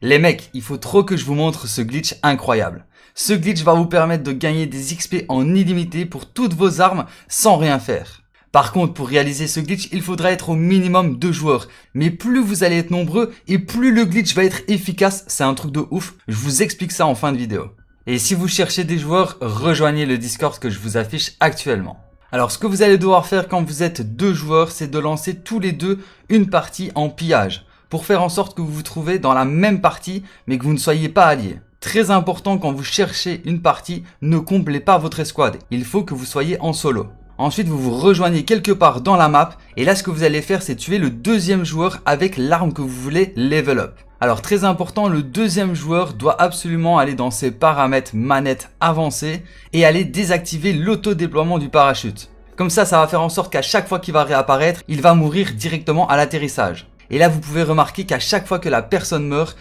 Les mecs, il faut trop que je vous montre ce glitch incroyable. Ce glitch va vous permettre de gagner des XP en illimité pour toutes vos armes sans rien faire. Par contre, pour réaliser ce glitch, il faudra être au minimum deux joueurs. Mais plus vous allez être nombreux et plus le glitch va être efficace, c'est un truc de ouf. Je vous explique ça en fin de vidéo. Et si vous cherchez des joueurs, rejoignez le Discord que je vous affiche actuellement. Alors ce que vous allez devoir faire quand vous êtes deux joueurs, c'est de lancer tous les deux une partie en pillage pour faire en sorte que vous vous trouvez dans la même partie mais que vous ne soyez pas alliés. Très important quand vous cherchez une partie, ne comblez pas votre escouade, il faut que vous soyez en solo. Ensuite, vous vous rejoignez quelque part dans la map et là ce que vous allez faire c'est tuer le deuxième joueur avec l'arme que vous voulez level up. Alors très important, le deuxième joueur doit absolument aller dans ses paramètres manette avancée et aller désactiver l'auto-déploiement du parachute. Comme ça, ça va faire en sorte qu'à chaque fois qu'il va réapparaître, il va mourir directement à l'atterrissage. Et là, vous pouvez remarquer qu'à chaque fois que la personne meurt,